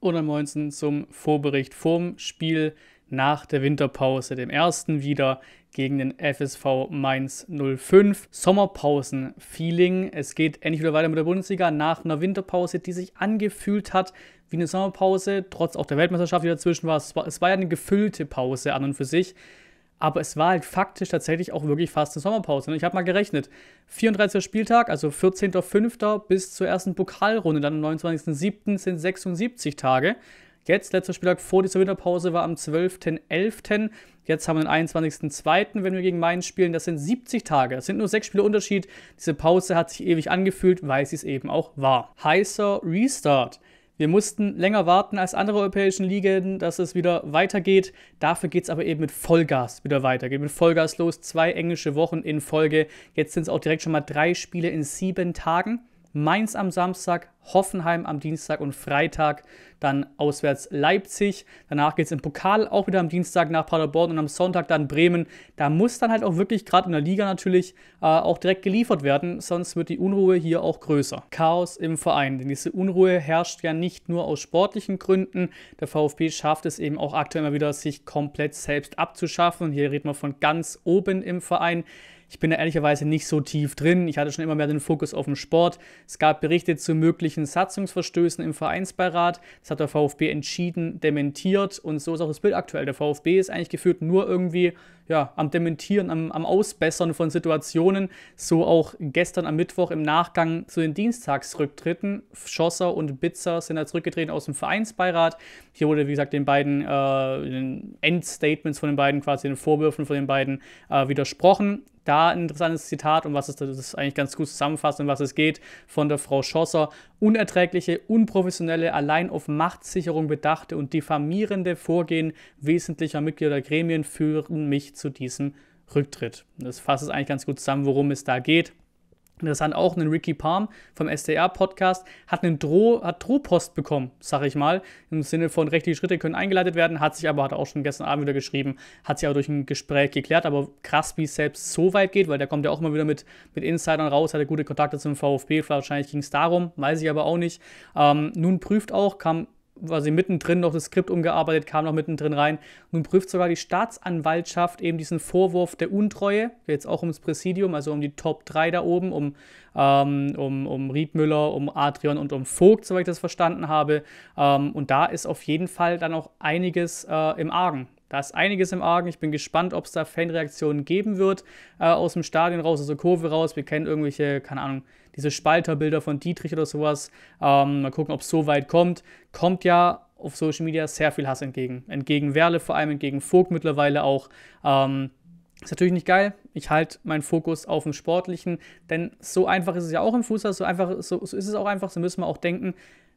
und am 19. zum Vorbericht vom Spiel nach der Winterpause, dem ersten wieder gegen den FSV Mainz 05. Sommerpausen-Feeling. Es geht endlich wieder weiter mit der Bundesliga nach einer Winterpause, die sich angefühlt hat wie eine Sommerpause, trotz auch der Weltmeisterschaft, die dazwischen war. Es war, es war ja eine gefüllte Pause an und für sich. Aber es war halt faktisch tatsächlich auch wirklich fast eine Sommerpause. Ne? Ich habe mal gerechnet. 34. Spieltag, also 14.05. bis zur ersten Pokalrunde, dann am 29.07. sind 76 Tage. Jetzt, letzter Spieltag vor dieser Winterpause war am 12.11. Jetzt haben wir den 21.02., wenn wir gegen Mainz spielen. Das sind 70 Tage. Das sind nur sechs Spiele Unterschied. Diese Pause hat sich ewig angefühlt, weil sie es eben auch war. Heißer Restart. Wir mussten länger warten als andere europäischen Ligen, dass es wieder weitergeht. Dafür geht es aber eben mit Vollgas wieder weiter. Geht mit Vollgas los. Zwei englische Wochen in Folge. Jetzt sind es auch direkt schon mal drei Spiele in sieben Tagen. Mainz am Samstag, Hoffenheim am Dienstag und Freitag dann auswärts Leipzig. Danach geht es im Pokal auch wieder am Dienstag nach Paderborn und am Sonntag dann Bremen. Da muss dann halt auch wirklich gerade in der Liga natürlich äh, auch direkt geliefert werden, sonst wird die Unruhe hier auch größer. Chaos im Verein, denn diese Unruhe herrscht ja nicht nur aus sportlichen Gründen. Der VfB schafft es eben auch aktuell immer wieder, sich komplett selbst abzuschaffen. Und hier reden wir von ganz oben im Verein. Ich bin da ehrlicherweise nicht so tief drin. Ich hatte schon immer mehr den Fokus auf den Sport. Es gab Berichte zu möglichen Satzungsverstößen im Vereinsbeirat. Das hat der VfB entschieden, dementiert und so ist auch das Bild aktuell. Der VfB ist eigentlich geführt nur irgendwie ja, am Dementieren, am, am Ausbessern von Situationen. So auch gestern am Mittwoch im Nachgang zu den Dienstagsrücktritten. Schosser und Bitzer sind da zurückgetreten aus dem Vereinsbeirat. Hier wurde, wie gesagt, den beiden äh, den Endstatements von den beiden, quasi den Vorwürfen von den beiden äh, widersprochen da ein interessantes Zitat, um was es das eigentlich ganz gut zusammenfasst, um was es geht, von der Frau Schosser. Unerträgliche, unprofessionelle, allein auf Machtsicherung bedachte und diffamierende Vorgehen wesentlicher Mitglieder der Gremien führen mich zu diesem Rücktritt. Das fasst es eigentlich ganz gut zusammen, worum es da geht. Interessant auch, einen Ricky Palm vom SDR-Podcast hat einen Droh, hat Drohpost bekommen, sag ich mal, im Sinne von rechtliche Schritte können eingeleitet werden, hat sich aber, hat auch schon gestern Abend wieder geschrieben, hat sich aber durch ein Gespräch geklärt, aber krass, wie es selbst so weit geht, weil der kommt ja auch immer wieder mit, mit Insidern raus, hat er gute Kontakte zum VfB, wahrscheinlich ging es darum, weiß ich aber auch nicht. Ähm, nun prüft auch, kam sie mittendrin noch das Skript umgearbeitet, kam noch mittendrin rein. Nun prüft sogar die Staatsanwaltschaft eben diesen Vorwurf der Untreue, jetzt auch ums Präsidium, also um die Top 3 da oben, um, ähm, um, um Riedmüller, um Adrian und um Vogt, soweit ich das verstanden habe. Ähm, und da ist auf jeden Fall dann auch einiges äh, im Argen. Da ist einiges im Argen. Ich bin gespannt, ob es da Fanreaktionen geben wird äh, aus dem Stadion raus, aus der Kurve raus. Wir kennen irgendwelche, keine Ahnung, diese Spalterbilder von Dietrich oder sowas. Ähm, mal gucken, ob es so weit kommt. Kommt ja auf Social Media sehr viel Hass entgegen. Entgegen Werle vor allem, entgegen Vogt mittlerweile auch. Ähm, ist natürlich nicht geil. Ich halte meinen Fokus auf dem Sportlichen, denn so einfach ist es ja auch im Fußball, so einfach so, so ist es auch einfach, so müssen wir auch denken.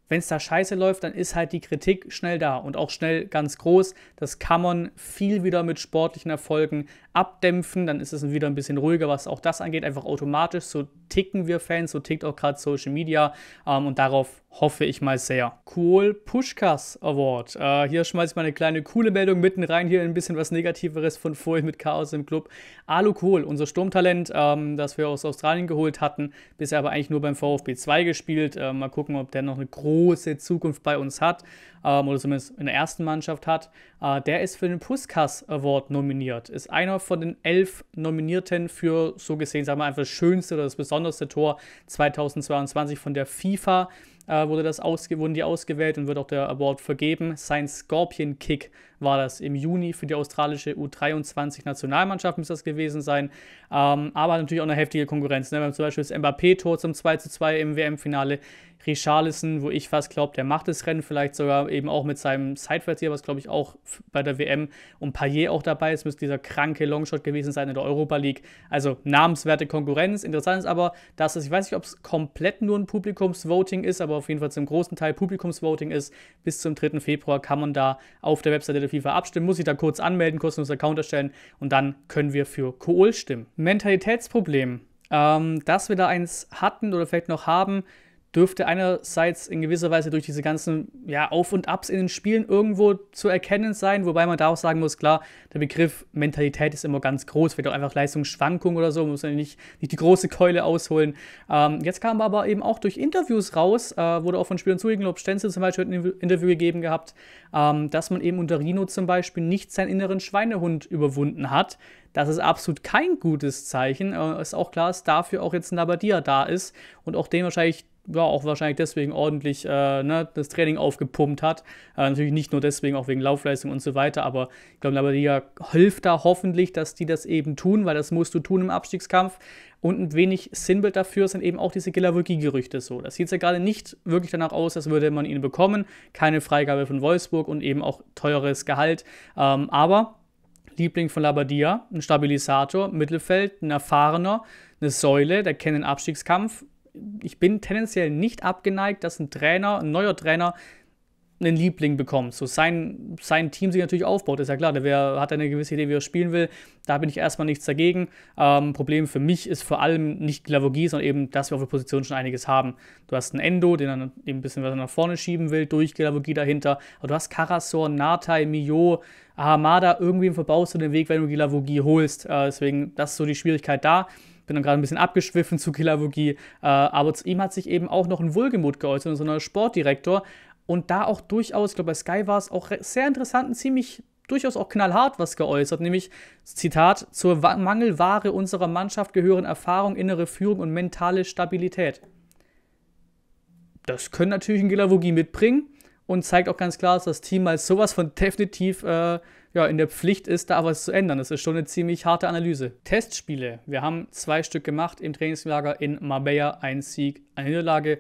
Wenn es da scheiße läuft, dann ist halt die Kritik schnell da und auch schnell ganz groß. Das kann man viel wieder mit sportlichen Erfolgen abdämpfen. Dann ist es wieder ein bisschen ruhiger, was auch das angeht. Einfach automatisch, so ticken wir Fans, so tickt auch gerade Social Media ähm, und darauf hoffe ich mal sehr. Cool Pushkas Award. Äh, hier schmeiße ich mal eine kleine coole Meldung mitten rein, hier ein bisschen was Negativeres von vorhin mit Chaos im Club. Alu Kohl, unser Sturmtalent, ähm, das wir aus Australien geholt hatten, bisher aber eigentlich nur beim VfB 2 gespielt. Äh, mal gucken, ob der noch eine große Zukunft bei uns hat ähm, oder zumindest in der ersten Mannschaft hat. Äh, der ist für den Pushkas Award nominiert. Ist einer von den elf Nominierten für so gesehen, sagen wir einfach das Schönste oder das Besondere besonders Tor 2022 von der FIFA äh, wurde das ausge wurden die ausgewählt und wird auch der Award vergeben. Sein Scorpion Kick war das im Juni für die australische U23-Nationalmannschaft, müsste das gewesen sein. Ähm, aber natürlich auch eine heftige Konkurrenz. Ne? Wir haben zum Beispiel das Mbappé-Tor zum 2:2 im WM-Finale. Richarlison, wo ich fast glaube, der macht das Rennen vielleicht sogar eben auch mit seinem Sidevertier, was glaube ich auch bei der WM und Payet auch dabei ist, müsste dieser kranke Longshot gewesen sein in der Europa League. Also namenswerte Konkurrenz. Interessant ist aber, dass es, ich weiß nicht, ob es komplett nur ein Publikumsvoting ist, aber aber auf jeden Fall zum großen Teil Publikumsvoting ist. Bis zum 3. Februar kann man da auf der Webseite der FIFA abstimmen, muss sich da kurz anmelden, kostenlos Account erstellen und dann können wir für Kohl stimmen. Mentalitätsproblem, ähm, dass wir da eins hatten oder vielleicht noch haben, dürfte einerseits in gewisser Weise durch diese ganzen ja, Auf und Abs in den Spielen irgendwo zu erkennen sein, wobei man da auch sagen muss, klar, der Begriff Mentalität ist immer ganz groß, vielleicht auch einfach Leistungsschwankung oder so, man muss ja nicht, nicht die große Keule ausholen. Ähm, jetzt kam aber eben auch durch Interviews raus, äh, wurde auch von Spielern zugegeben, zugelobt, Stenzel zum Beispiel hat ein Interview gegeben gehabt, ähm, dass man eben unter Rino zum Beispiel nicht seinen inneren Schweinehund überwunden hat, das ist absolut kein gutes Zeichen. Äh, ist auch klar, dass dafür auch jetzt ein Labadia da ist und auch den wahrscheinlich ja, auch wahrscheinlich deswegen ordentlich äh, ne, das Training aufgepumpt hat. Äh, natürlich nicht nur deswegen, auch wegen Laufleistung und so weiter, aber ich glaube, La Liga hilft da hoffentlich, dass die das eben tun, weil das musst du tun im Abstiegskampf. Und ein wenig Sinnbild dafür sind eben auch diese Gilavogi-Gerüchte so. Das sieht ja gerade nicht wirklich danach aus, als würde man ihn bekommen. Keine Freigabe von Wolfsburg und eben auch teures Gehalt. Ähm, aber Liebling von Labadia, ein Stabilisator, Mittelfeld, ein erfahrener, eine Säule, der kennt den Abstiegskampf, ich bin tendenziell nicht abgeneigt, dass ein Trainer, ein neuer Trainer, einen Liebling bekommt, so sein, sein Team sich natürlich aufbaut, ist ja klar, Wer hat eine gewisse Idee, wie er spielen will, da bin ich erstmal nichts dagegen. Ähm, Problem für mich ist vor allem nicht Glavogie, sondern eben, dass wir auf der Position schon einiges haben. Du hast einen Endo, den dann eben ein bisschen was nach vorne schieben will, durch Glavogie dahinter, aber du hast Karasor, Natai, Mio, Ahamada, irgendwie verbaust du den Weg, wenn du Glavogie holst, äh, deswegen, das ist so die Schwierigkeit da bin dann gerade ein bisschen abgeschwiffen zu Kilavogie, äh, aber zu ihm hat sich eben auch noch ein Wohlgemut geäußert, so ein Sportdirektor. Und da auch durchaus, ich glaube, bei Sky war es auch sehr interessant, und ziemlich durchaus auch knallhart was geäußert, nämlich, Zitat, zur Mangelware unserer Mannschaft gehören Erfahrung, innere Führung und mentale Stabilität. Das können natürlich ein Gilavogi mitbringen und zeigt auch ganz klar, dass das Team mal halt sowas von definitiv äh, ja, in der Pflicht ist, da was zu ändern. Das ist schon eine ziemlich harte Analyse. Testspiele. Wir haben zwei Stück gemacht im Trainingslager in Marbella. Ein Sieg, eine Niederlage.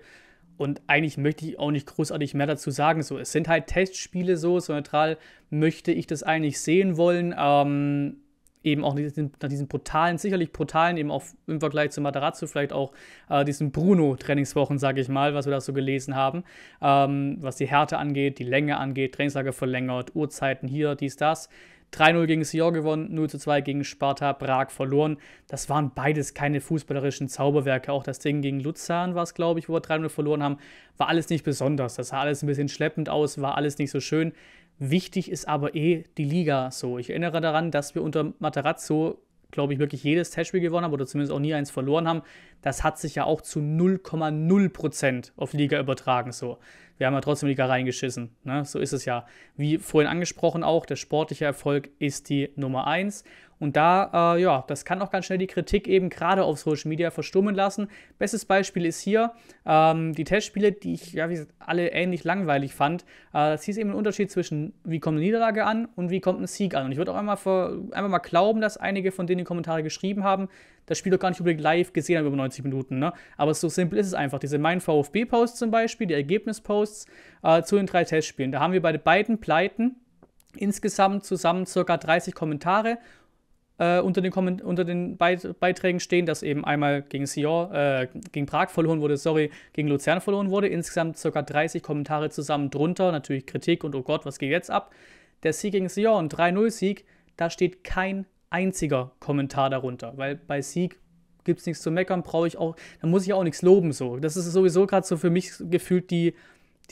Und eigentlich möchte ich auch nicht großartig mehr dazu sagen. So, es sind halt Testspiele so. So neutral möchte ich das eigentlich sehen wollen. Ähm, eben auch nach diesen, nach diesen brutalen, sicherlich brutalen, eben auch im Vergleich zu Matarazzo vielleicht auch äh, diesen Bruno-Trainingswochen, sage ich mal, was wir da so gelesen haben, ähm, was die Härte angeht, die Länge angeht, Trainingslager verlängert, Uhrzeiten hier, dies, das. 3-0 gegen Sior gewonnen, 0-2 gegen Sparta Prag verloren. Das waren beides keine fußballerischen Zauberwerke. Auch das Ding gegen Luzern war es, glaube ich, wo wir 3-0 verloren haben, war alles nicht besonders. Das sah alles ein bisschen schleppend aus, war alles nicht so schön. Wichtig ist aber eh die Liga so. Ich erinnere daran, dass wir unter Materazzo, glaube ich, wirklich jedes Testspiel gewonnen haben oder zumindest auch nie eins verloren haben. Das hat sich ja auch zu 0,0 auf Liga übertragen so. Wir haben ja trotzdem Liga reingeschissen. Ne? So ist es ja. Wie vorhin angesprochen auch, der sportliche Erfolg ist die Nummer 1. Und da, äh, ja, das kann auch ganz schnell die Kritik eben gerade auf Social Media verstummen lassen. Bestes Beispiel ist hier ähm, die Testspiele, die ich, ja, wie gesagt, alle ähnlich langweilig fand. Äh, das hieß eben ein Unterschied zwischen, wie kommt eine Niederlage an und wie kommt ein Sieg an. Und ich würde auch einmal, für, einmal mal glauben, dass einige von denen die Kommentare geschrieben haben, das Spiel doch gar nicht unbedingt live gesehen haben über 90 Minuten. Ne? Aber so simpel ist es einfach. Diese Mein VfB-Posts zum Beispiel, die Ergebnisposts äh, zu den drei Testspielen. Da haben wir bei beiden Pleiten insgesamt zusammen circa 30 Kommentare äh, unter den, Komment unter den Beit Beiträgen stehen, dass eben einmal gegen Sion, äh, gegen Prag verloren wurde, sorry, gegen Luzern verloren wurde. Insgesamt ca. 30 Kommentare zusammen drunter, natürlich Kritik und oh Gott, was geht jetzt ab? Der Sieg gegen Sion, 3-0-Sieg, da steht kein einziger Kommentar darunter, weil bei Sieg gibt es nichts zu meckern, brauche ich auch, da muss ich auch nichts loben so. Das ist sowieso gerade so für mich gefühlt die,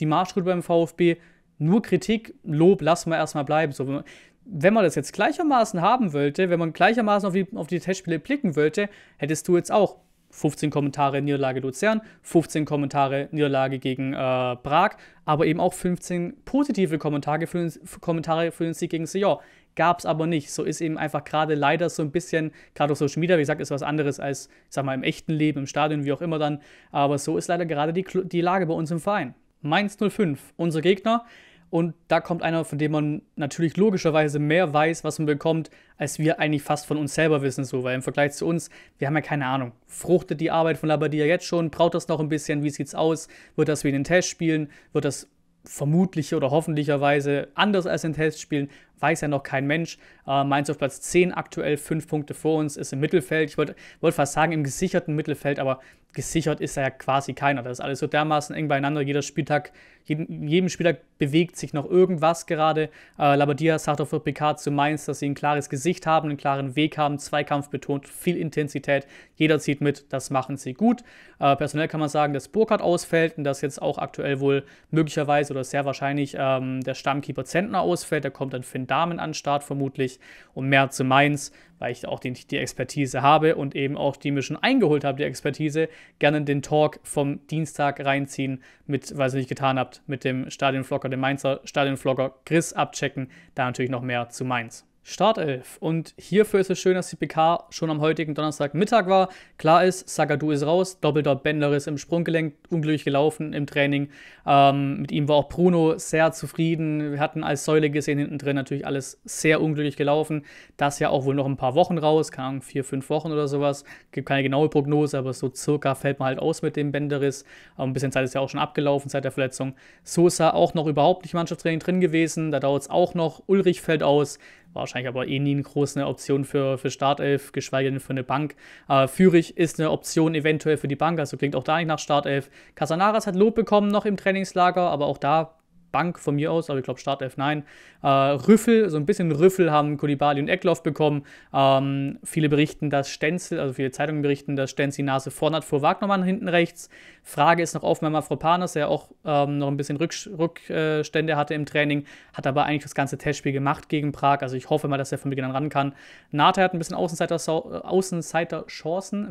die Marschroute beim VfB, nur Kritik, Lob lassen wir erstmal bleiben. So, wenn man das jetzt gleichermaßen haben wollte, wenn man gleichermaßen auf die, auf die Testspiele blicken wollte, hättest du jetzt auch 15 Kommentare Niederlage Luzern, 15 Kommentare Niederlage gegen äh, Prag, aber eben auch 15 positive Kommentare für, Kommentare für den Sieg gegen Sion. Gab es aber nicht. So ist eben einfach gerade leider so ein bisschen, gerade auf Social Media, wie gesagt, ist was anderes als, ich sag mal, im echten Leben, im Stadion, wie auch immer dann. Aber so ist leider gerade die, die Lage bei uns im Verein. Mainz 05, unser Gegner, und da kommt einer, von dem man natürlich logischerweise mehr weiß, was man bekommt, als wir eigentlich fast von uns selber wissen, so, weil im Vergleich zu uns, wir haben ja keine Ahnung. Fruchtet die Arbeit von Labadia jetzt schon? Braucht das noch ein bisschen? Wie sieht's aus? Wird das wie in den Test spielen? Wird das vermutlich oder hoffentlicherweise anders als in Test spielen, weiß ja noch kein Mensch. Äh, Mainz auf Platz 10 aktuell, 5 Punkte vor uns, ist im Mittelfeld. Ich wollte wollt fast sagen, im gesicherten Mittelfeld, aber gesichert ist ja quasi keiner. Das ist alles so dermaßen eng beieinander. Jeder Spieltag jeden, jedem Spieler bewegt sich noch irgendwas gerade. Äh, Labadia sagt auch für Picard zu Mainz, dass sie ein klares Gesicht haben, einen klaren Weg haben, Zweikampf betont, viel Intensität. Jeder zieht mit, das machen sie gut. Äh, personell kann man sagen, dass Burkhardt ausfällt und dass jetzt auch aktuell wohl möglicherweise oder sehr wahrscheinlich ähm, der Stammkeeper Zentner ausfällt. Da kommt dann Finn Damen an den Start vermutlich und mehr zu Mainz, weil ich auch die, die Expertise habe und eben auch die mir schon eingeholt habe, die Expertise, gerne den Talk vom Dienstag reinziehen mit, was ich nicht getan habe, habt mit dem Stadionflogger, dem Mainzer Stadionflogger Chris abchecken. Da natürlich noch mehr zu Mainz. Startelf. Und hierfür ist es schön, dass die PK schon am heutigen Donnerstagmittag war. Klar ist, Sagadu ist raus, Doppeldot Bender ist im Sprunggelenk unglücklich gelaufen im Training. Ähm, mit ihm war auch Bruno sehr zufrieden. Wir hatten als Säule gesehen hinten drin natürlich alles sehr unglücklich gelaufen. Das ja auch wohl noch ein paar Wochen raus, keine Ahnung, vier, fünf Wochen oder sowas. Gibt keine genaue Prognose, aber so circa fällt man halt aus mit dem Benderis. Ähm, ein bisschen Zeit ist ja auch schon abgelaufen seit der Verletzung. Sosa auch noch überhaupt nicht Mannschaftstraining drin gewesen. Da dauert es auch noch. Ulrich fällt aus wahrscheinlich aber eh nie eine große Option für, für Startelf, geschweige denn für eine Bank. Aber Fürich ist eine Option eventuell für die Bank, also klingt auch da nicht nach Startelf. Casanaras hat Lob bekommen noch im Trainingslager, aber auch da Bank von mir aus, aber ich glaube Startelf nein. Äh, Rüffel, so ein bisschen Rüffel haben Kulibali und Eckloff bekommen. Ähm, viele berichten, dass Stenzel, also viele Zeitungen berichten, dass Stenzel Nase vorn hat vor Wagnermann hinten rechts. Frage ist noch offen wenn man Frau Panas, der auch ähm, noch ein bisschen Rücksch Rückstände hatte im Training, hat aber eigentlich das ganze Testspiel gemacht gegen Prag. Also ich hoffe mal, dass er von Beginn an ran kann. Nate hat ein bisschen Außenseiter-Chancen, Außenseiter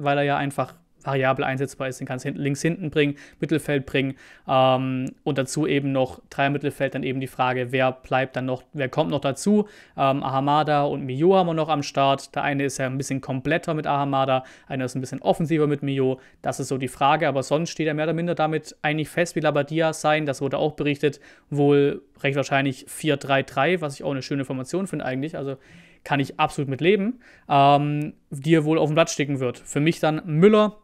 weil er ja einfach variabel einsetzbar ist. Den kannst du links hinten bringen, Mittelfeld bringen ähm, und dazu eben noch drei Mittelfeld, dann eben die Frage, wer bleibt dann noch, wer kommt noch dazu? Ähm, Ahamada und Mio haben wir noch am Start. Der eine ist ja ein bisschen kompletter mit Ahamada, einer ist ein bisschen offensiver mit Mio. Das ist so die Frage, aber sonst steht er mehr oder minder damit eigentlich fest, wie Labadia sein, das wurde auch berichtet, wohl recht wahrscheinlich 4-3-3, was ich auch eine schöne Formation finde eigentlich, also kann ich absolut mitleben, ähm, die er wohl auf dem Blatt stecken wird. Für mich dann Müller,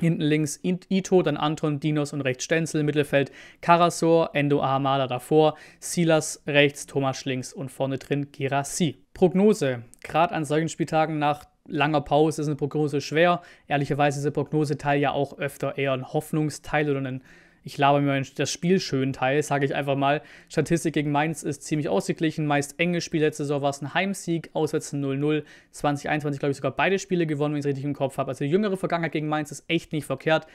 Hinten links Ito, dann Anton, Dinos und rechts Stenzel. Mittelfeld Karasor, Endo Ahamada davor, Silas rechts, Thomas links und vorne drin Girassi. Prognose. Gerade an solchen Spieltagen nach langer Pause ist eine Prognose schwer. Ehrlicherweise ist der Prognoseteil ja auch öfter eher ein Hoffnungsteil oder ein ich laber mir das Spiel schön teil, sage ich einfach mal. Statistik gegen Mainz ist ziemlich ausgeglichen. Meist enges Spiel letzte Saison war es ein Heimsieg, auswärts 0-0. 2021, glaube ich, sogar beide Spiele gewonnen, wenn ich es richtig im Kopf habe. Also die jüngere Vergangenheit gegen Mainz ist echt nicht verkehrt.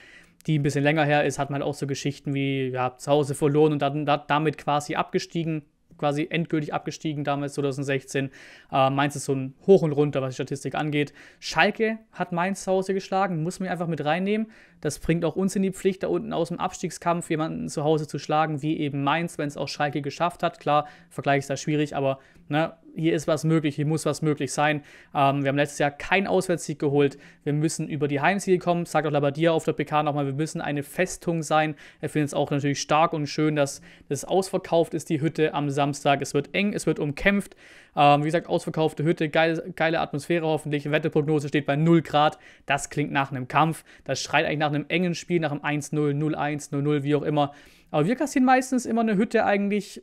Die ein bisschen länger her ist, hat man halt auch so Geschichten wie ja, zu Hause verloren und dann, da, damit quasi abgestiegen, quasi endgültig abgestiegen damals 2016. Äh, Mainz ist so ein Hoch und Runter, was die Statistik angeht. Schalke hat Mainz zu Hause geschlagen, muss man einfach mit reinnehmen. Das bringt auch uns in die Pflicht, da unten aus dem Abstiegskampf jemanden zu Hause zu schlagen, wie eben Mainz, wenn es auch Schalke geschafft hat. Klar, Vergleich ist da schwierig, aber ne, hier ist was möglich, hier muss was möglich sein. Ähm, wir haben letztes Jahr keinen Auswärtssieg geholt. Wir müssen über die Heimsiege kommen. Sagt auch Labadia auf der PK nochmal, wir müssen eine Festung sein. Er findet es auch natürlich stark und schön, dass das ausverkauft ist, die Hütte am Samstag. Es wird eng, es wird umkämpft. Ähm, wie gesagt, ausverkaufte Hütte, geile, geile Atmosphäre hoffentlich. Wetterprognose steht bei 0 Grad. Das klingt nach einem Kampf. Das schreit eigentlich nach nach einem engen Spiel, nach einem 1-0, 0-1, 0-0, wie auch immer. Aber wir kassieren meistens immer eine Hütte eigentlich.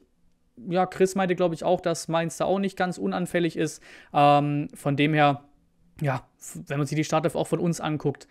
Ja, Chris meinte, glaube ich, auch, dass Mainz da auch nicht ganz unanfällig ist. Ähm, von dem her, ja, wenn man sich die Startelf auch von uns anguckt,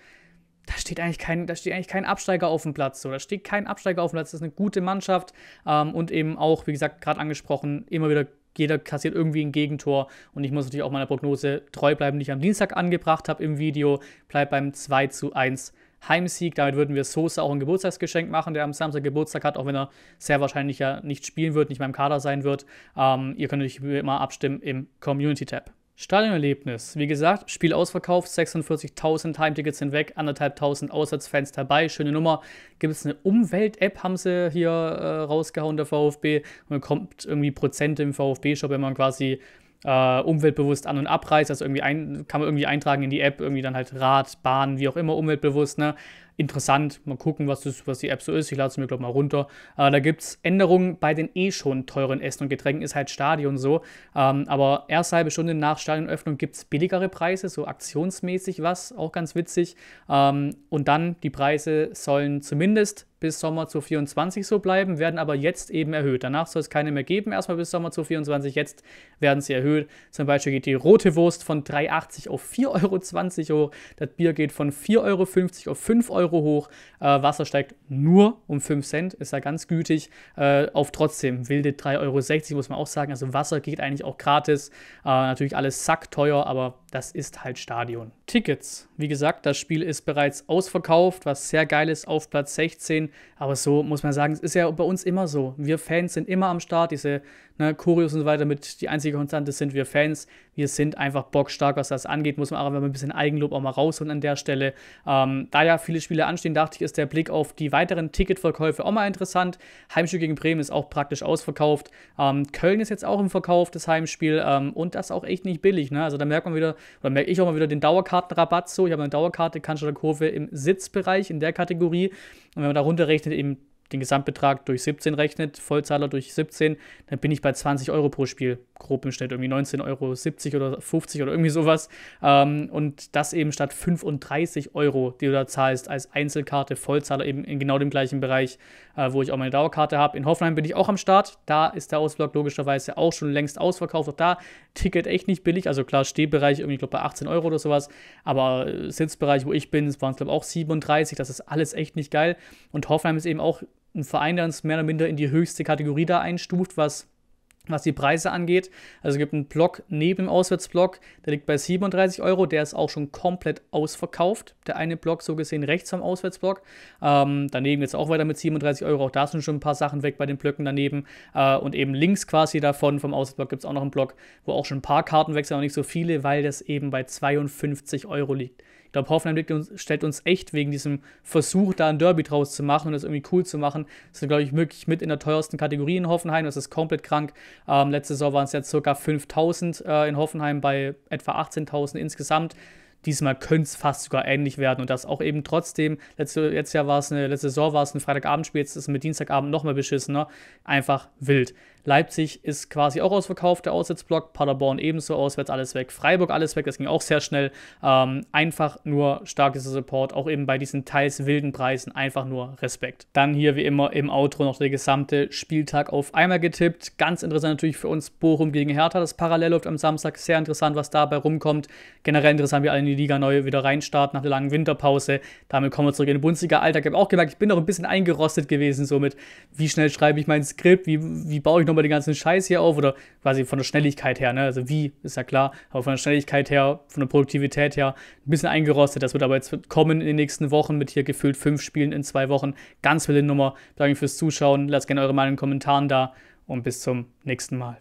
da steht eigentlich kein, da steht eigentlich kein Absteiger auf dem Platz. So, da steht kein Absteiger auf dem Platz. Das ist eine gute Mannschaft ähm, und eben auch, wie gesagt, gerade angesprochen, immer wieder jeder kassiert irgendwie ein Gegentor. Und ich muss natürlich auch meiner Prognose treu bleiben, die ich am Dienstag angebracht habe im Video. Bleibt beim 2 zu 1 Heimsieg. Damit würden wir Sosa auch ein Geburtstagsgeschenk machen, der am Samstag Geburtstag hat, auch wenn er sehr wahrscheinlich ja nicht spielen wird, nicht mehr im Kader sein wird. Ähm, ihr könnt natürlich immer abstimmen im Community-Tab. Stadionerlebnis. Wie gesagt, Spiel ausverkauft, 46.000 Heimtickets sind weg, 1.500 Auswärtsfans dabei, schöne Nummer. Gibt es eine Umwelt-App, haben sie hier äh, rausgehauen, der VfB. Man bekommt irgendwie Prozente im VfB-Shop, wenn man quasi äh, umweltbewusst an- und abreist. also irgendwie ein, kann man irgendwie eintragen in die App, irgendwie dann halt Rad, Bahn, wie auch immer, umweltbewusst. Ne? Interessant, mal gucken, was, das, was die App so ist. Ich lade es mir, glaube ich, mal runter. Äh, da gibt es Änderungen bei den eh schon teuren Essen und Getränken, ist halt Stadion so. Ähm, aber erst halbe Stunde nach Stadionöffnung gibt es billigere Preise, so aktionsmäßig was, auch ganz witzig. Ähm, und dann die Preise sollen zumindest bis Sommer zu 24 so bleiben, werden aber jetzt eben erhöht. Danach soll es keine mehr geben, erstmal bis Sommer zu 24. Jetzt werden sie erhöht. Zum Beispiel geht die rote Wurst von 3,80 auf 4,20 Euro hoch. Das Bier geht von 4,50 Euro auf 5 Euro hoch. Äh, Wasser steigt nur um 5 Cent, ist ja ganz gütig. Äh, auf trotzdem wilde 3,60 Euro, muss man auch sagen. Also Wasser geht eigentlich auch gratis. Äh, natürlich alles sackteuer, aber das ist halt Stadion. Tickets. Wie gesagt, das Spiel ist bereits ausverkauft, was sehr geil ist auf Platz 16. Aber so muss man sagen, es ist ja bei uns immer so. Wir Fans sind immer am Start. Diese ne, Choreos und so weiter mit die einzige Konstante sind wir Fans. Wir sind einfach bockstark, was das angeht. Muss man aber ein bisschen Eigenlob auch mal rausholen an der Stelle. Ähm, da ja viele Spiele anstehen, dachte ich, ist der Blick auf die weiteren Ticketverkäufe auch mal interessant. Heimspiel gegen Bremen ist auch praktisch ausverkauft. Ähm, Köln ist jetzt auch im Verkauf, das Heimspiel. Ähm, und das auch echt nicht billig. Ne? Also da merkt man wieder, oder merke ich auch mal wieder den Dauerkartenrabatt so. Ich habe eine Dauerkarte kann schon Kanzler Kurve im Sitzbereich in der Kategorie. Und wenn man da runterrechnet, eben den Gesamtbetrag durch 17 rechnet, Vollzahler durch 17, dann bin ich bei 20 Euro pro Spiel, grob im Schnitt, irgendwie 19,70 Euro oder 50 oder irgendwie sowas. Ähm, und das eben statt 35 Euro, die du da zahlst, als Einzelkarte, Vollzahler eben in genau dem gleichen Bereich, äh, wo ich auch meine Dauerkarte habe. In Hoffenheim bin ich auch am Start, da ist der Ausblock logischerweise auch schon längst ausverkauft, auch da Ticket echt nicht billig, also klar, Stehbereich irgendwie, glaube bei 18 Euro oder sowas, aber äh, Sitzbereich, wo ich bin, waren es glaube ich auch 37, das ist alles echt nicht geil. Und Hoffenheim ist eben auch ein Verein, der uns mehr oder minder in die höchste Kategorie da einstuft, was, was die Preise angeht. Also es gibt einen Block neben dem Auswärtsblock, der liegt bei 37 Euro, der ist auch schon komplett ausverkauft. Der eine Block so gesehen rechts vom Auswärtsblock. Ähm, daneben jetzt auch weiter mit 37 Euro, auch da sind schon ein paar Sachen weg bei den Blöcken daneben. Äh, und eben links quasi davon vom Auswärtsblock gibt es auch noch einen Block, wo auch schon ein paar Karten weg sind, aber nicht so viele, weil das eben bei 52 Euro liegt. Ich glaube, Hoffenheim uns, stellt uns echt wegen diesem Versuch, da ein Derby draus zu machen und das irgendwie cool zu machen. Das ist, glaube ich, wirklich mit in der teuersten Kategorie in Hoffenheim. Das ist komplett krank. Ähm, letzte Saison waren es jetzt ca. 5000 äh, in Hoffenheim bei etwa 18.000 insgesamt. Diesmal könnte es fast sogar ähnlich werden und das auch eben trotzdem. Letzte, jetzt Jahr war es eine, letzte Saison war es ein Freitagabendspiel, jetzt ist es mit Dienstagabend nochmal beschissener. Einfach wild. Leipzig ist quasi auch ausverkauft, der Auswärtsblock. Paderborn ebenso auswärts, alles weg. Freiburg alles weg, das ging auch sehr schnell. Ähm, einfach nur stark Support, auch eben bei diesen teils wilden Preisen. Einfach nur Respekt. Dann hier wie immer im Outro noch der gesamte Spieltag auf einmal getippt. Ganz interessant natürlich für uns Bochum gegen Hertha. Das parallel läuft am Samstag. Sehr interessant, was dabei rumkommt. Generell interessant, wie alle in die Liga neu wieder reinstarten nach der langen Winterpause. Damit kommen wir zurück in den Bundesliga-Alltag. Ich habe auch gemerkt, ich bin noch ein bisschen eingerostet gewesen somit. Wie schnell schreibe ich mein Skript? Wie, wie baue ich noch nochmal den ganzen Scheiß hier auf oder quasi von der Schnelligkeit her, ne? also wie, ist ja klar, aber von der Schnelligkeit her, von der Produktivität her, ein bisschen eingerostet. Das wird aber jetzt kommen in den nächsten Wochen mit hier gefüllt fünf Spielen in zwei Wochen. Ganz wilde Nummer. Danke fürs Zuschauen. Lasst gerne eure Meinung in den Kommentaren da und bis zum nächsten Mal.